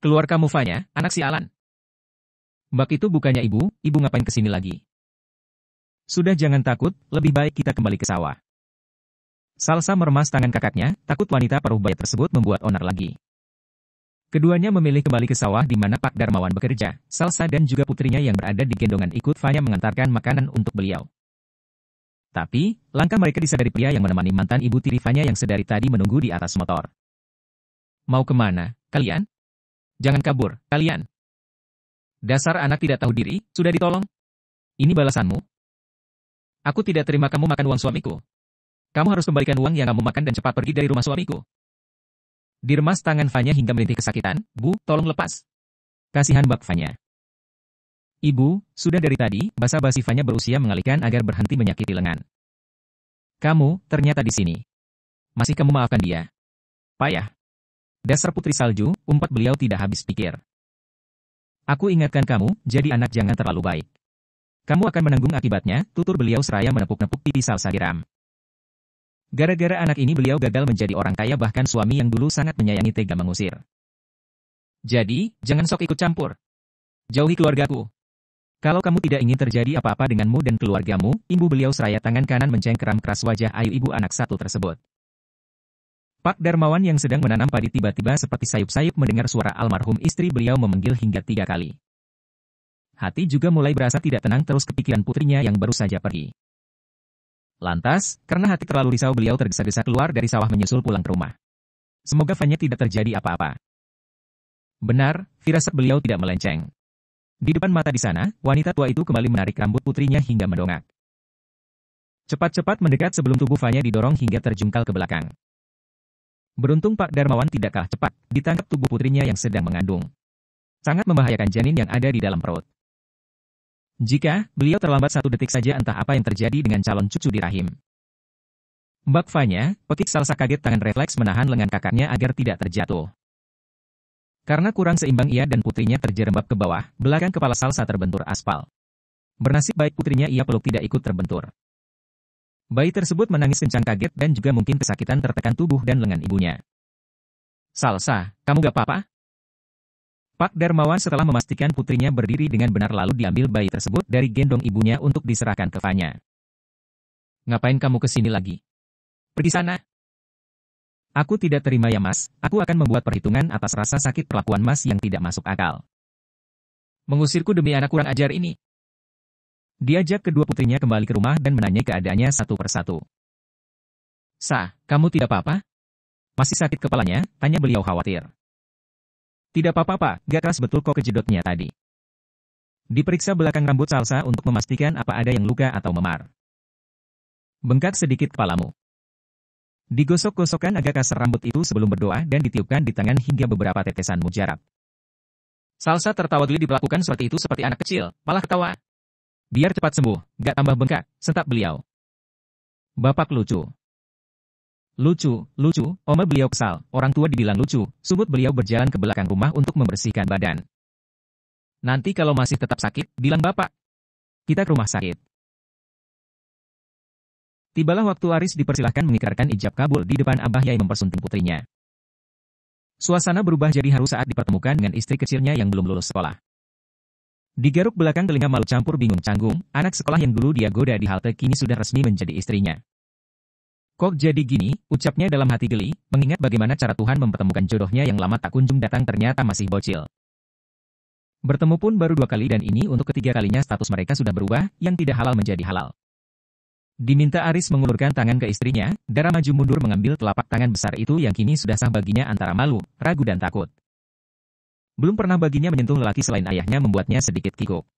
Keluar kamu Fanya, anak sialan. Mbak itu bukannya ibu, ibu ngapain kesini lagi? Sudah jangan takut, lebih baik kita kembali ke sawah. Salsa meremas tangan kakaknya, takut wanita paruh baya tersebut membuat onar lagi. Keduanya memilih kembali ke sawah di mana Pak Darmawan bekerja, Salsa dan juga putrinya yang berada di gendongan ikut Fanya mengantarkan makanan untuk beliau. Tapi, langkah mereka disadari pria yang menemani mantan ibu tiri Fanya yang sedari tadi menunggu di atas motor. Mau kemana, kalian? Jangan kabur, kalian. Dasar anak tidak tahu diri, sudah ditolong. Ini balasanmu? Aku tidak terima kamu makan uang suamiku. Kamu harus kembalikan uang yang kamu makan dan cepat pergi dari rumah suamiku. Dirmas tangan Fanya hingga merintih kesakitan, Bu, tolong lepas. Kasihan bak Fanya. Ibu, sudah dari tadi, basa-basi Fanya berusia mengalihkan agar berhenti menyakiti lengan. Kamu, ternyata di sini. Masih kamu maafkan dia. Payah. Dasar putri salju, umpat beliau tidak habis pikir. Aku ingatkan kamu, jadi anak jangan terlalu baik. Kamu akan menanggung akibatnya, tutur beliau seraya menepuk-nepuk pipi hiram. Gara-gara anak ini beliau gagal menjadi orang kaya bahkan suami yang dulu sangat menyayangi tega mengusir. Jadi, jangan sok ikut campur. Jauhi keluargaku. Kalau kamu tidak ingin terjadi apa-apa denganmu dan keluargamu, ibu beliau seraya tangan kanan mencengkeram keras wajah ayu ibu anak satu tersebut. Pak Darmawan yang sedang menanam padi tiba-tiba seperti sayup-sayup mendengar suara almarhum istri beliau memanggil hingga tiga kali. Hati juga mulai berasa tidak tenang terus kepikiran putrinya yang baru saja pergi. Lantas, karena hati terlalu risau beliau tergesa-gesa keluar dari sawah menyusul pulang ke rumah. Semoga Fanya tidak terjadi apa-apa. Benar, firasat beliau tidak melenceng. Di depan mata di sana, wanita tua itu kembali menarik rambut putrinya hingga mendongak. Cepat-cepat mendekat sebelum tubuh Fanya didorong hingga terjungkal ke belakang. Beruntung Pak Darmawan tidak kalah cepat, ditangkap tubuh putrinya yang sedang mengandung. Sangat membahayakan janin yang ada di dalam perut. Jika beliau terlambat satu detik saja entah apa yang terjadi dengan calon cucu di rahim. Mbak Fanya, pekik salsa kaget tangan refleks menahan lengan kakaknya agar tidak terjatuh. Karena kurang seimbang ia dan putrinya terjerembab ke bawah, belakang kepala salsa terbentur aspal. Bernasib baik putrinya ia peluk tidak ikut terbentur. Bayi tersebut menangis kencang kaget dan juga mungkin kesakitan tertekan tubuh dan lengan ibunya. Salsa, kamu gak apa-apa? Pak Darmawan setelah memastikan putrinya berdiri dengan benar lalu diambil bayi tersebut dari gendong ibunya untuk diserahkan ke Fanya. Ngapain kamu kesini lagi? Pergi sana. Aku tidak terima ya mas, aku akan membuat perhitungan atas rasa sakit perlakuan mas yang tidak masuk akal. Mengusirku demi anak kurang ajar ini. Diajak kedua putrinya kembali ke rumah dan menanyai keadaannya satu persatu. Sa, kamu tidak apa-apa? Masih sakit kepalanya? Tanya beliau khawatir. Tidak apa-apa, Pak. Gak keras betul kok kejedotnya tadi. Diperiksa belakang rambut Salsa untuk memastikan apa ada yang luka atau memar. Bengkak sedikit kepalamu. Digosok-gosokkan agak kasar rambut itu sebelum berdoa dan ditiupkan di tangan hingga beberapa tetesan mujarab. Salsa tertawa geli diperlakukan seperti itu seperti anak kecil, malah ketawa. Biar cepat sembuh, gak tambah bengkak, sentap beliau. Bapak lucu. Lucu, lucu, oma beliau kesal, orang tua dibilang lucu, subut beliau berjalan ke belakang rumah untuk membersihkan badan. Nanti kalau masih tetap sakit, bilang bapak. Kita ke rumah sakit. Tibalah waktu Aris dipersilahkan mengikarkan ijab kabul di depan Abah Yai mempersunting putrinya. Suasana berubah jadi haru saat dipertemukan dengan istri kecilnya yang belum lulus sekolah. Digaruk belakang telinga malu campur bingung canggung, anak sekolah yang dulu dia goda di halte kini sudah resmi menjadi istrinya. Kok jadi gini, ucapnya dalam hati geli, mengingat bagaimana cara Tuhan mempertemukan jodohnya yang lama tak kunjung datang ternyata masih bocil. Bertemu pun baru dua kali dan ini untuk ketiga kalinya status mereka sudah berubah, yang tidak halal menjadi halal. Diminta Aris mengulurkan tangan ke istrinya, Dara maju mundur mengambil telapak tangan besar itu yang kini sudah sah baginya antara malu, ragu dan takut. Belum pernah baginya menyentuh lelaki selain ayahnya membuatnya sedikit kikuk.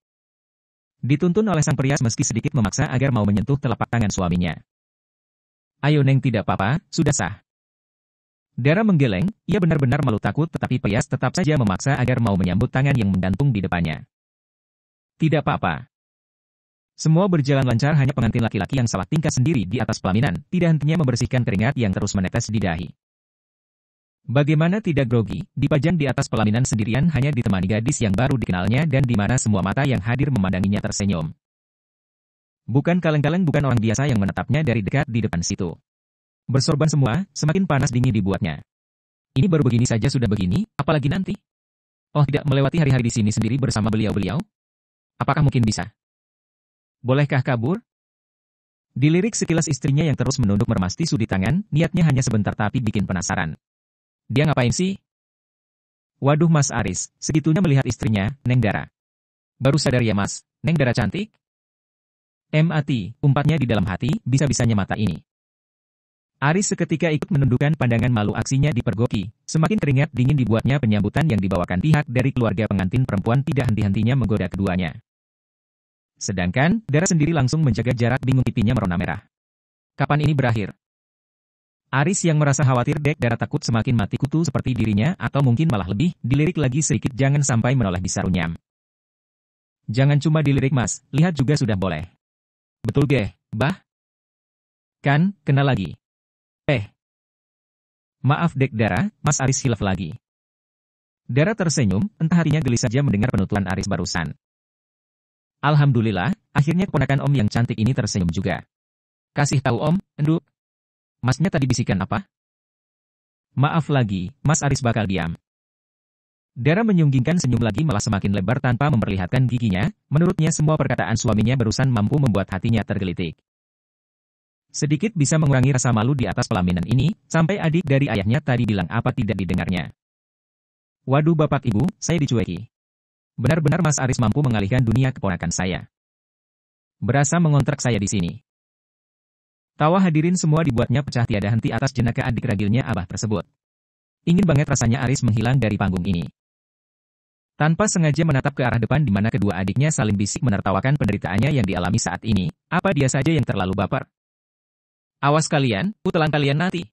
Dituntun oleh sang perias meski sedikit memaksa agar mau menyentuh telapak tangan suaminya. Ayo Neng tidak apa-apa, sudah sah. Dara menggeleng, ia benar-benar malu takut tetapi perias tetap saja memaksa agar mau menyambut tangan yang menggantung di depannya. Tidak apa-apa. Semua berjalan lancar hanya pengantin laki-laki yang salah tingkah sendiri di atas pelaminan, tidak hentinya membersihkan keringat yang terus menetes di dahi. Bagaimana tidak grogi, dipajang di atas pelaminan sendirian hanya ditemani gadis yang baru dikenalnya dan di mana semua mata yang hadir memandanginya tersenyum. Bukan kaleng-kaleng bukan orang biasa yang menetapnya dari dekat di depan situ. Bersorban semua, semakin panas dingin dibuatnya. Ini baru begini saja sudah begini, apalagi nanti? Oh tidak melewati hari-hari di sini sendiri bersama beliau-beliau? Apakah mungkin bisa? Bolehkah kabur? Dilirik sekilas istrinya yang terus menunduk tisu sudi tangan, niatnya hanya sebentar tapi bikin penasaran. Dia ngapain sih? Waduh Mas Aris, segitunya melihat istrinya, Neng Dara. Baru sadar ya Mas, Neng Dara cantik? MAT, umpatnya di dalam hati, bisa-bisanya mata ini. Aris seketika ikut menundukkan pandangan malu aksinya di dipergoki. Semakin keringat dingin dibuatnya penyambutan yang dibawakan pihak dari keluarga pengantin perempuan tidak henti-hentinya menggoda keduanya. Sedangkan, Dara sendiri langsung menjaga jarak bingung pipinya merona merah. Kapan ini berakhir? Aris yang merasa khawatir Dek Darah takut semakin mati kutu seperti dirinya atau mungkin malah lebih, dilirik lagi sedikit jangan sampai menoleh bisa runyam. Jangan cuma dilirik mas, lihat juga sudah boleh. Betul deh, bah? Kan, kena lagi. Eh. Maaf Dek darah. mas Aris hilaf lagi. Darah tersenyum, entah hatinya geli saja mendengar penuturan Aris barusan. Alhamdulillah, akhirnya keponakan om yang cantik ini tersenyum juga. Kasih tahu om, enduk, Masnya tadi bisikan apa? Maaf lagi, Mas Aris bakal diam. Dara menyunggingkan senyum lagi malah semakin lebar tanpa memperlihatkan giginya, menurutnya semua perkataan suaminya barusan mampu membuat hatinya tergelitik. Sedikit bisa mengurangi rasa malu di atas pelaminan ini, sampai adik dari ayahnya tadi bilang apa tidak didengarnya. Waduh bapak ibu, saya dicueki. Benar-benar Mas Aris mampu mengalihkan dunia keponakan saya. Berasa mengontrak saya di sini. Tawa hadirin semua dibuatnya pecah tiada henti atas jenaka adik ragilnya Abah tersebut. Ingin banget rasanya Aris menghilang dari panggung ini. Tanpa sengaja menatap ke arah depan di mana kedua adiknya saling bisik menertawakan penderitaannya yang dialami saat ini, apa dia saja yang terlalu baper? Awas kalian, putelan kalian nanti.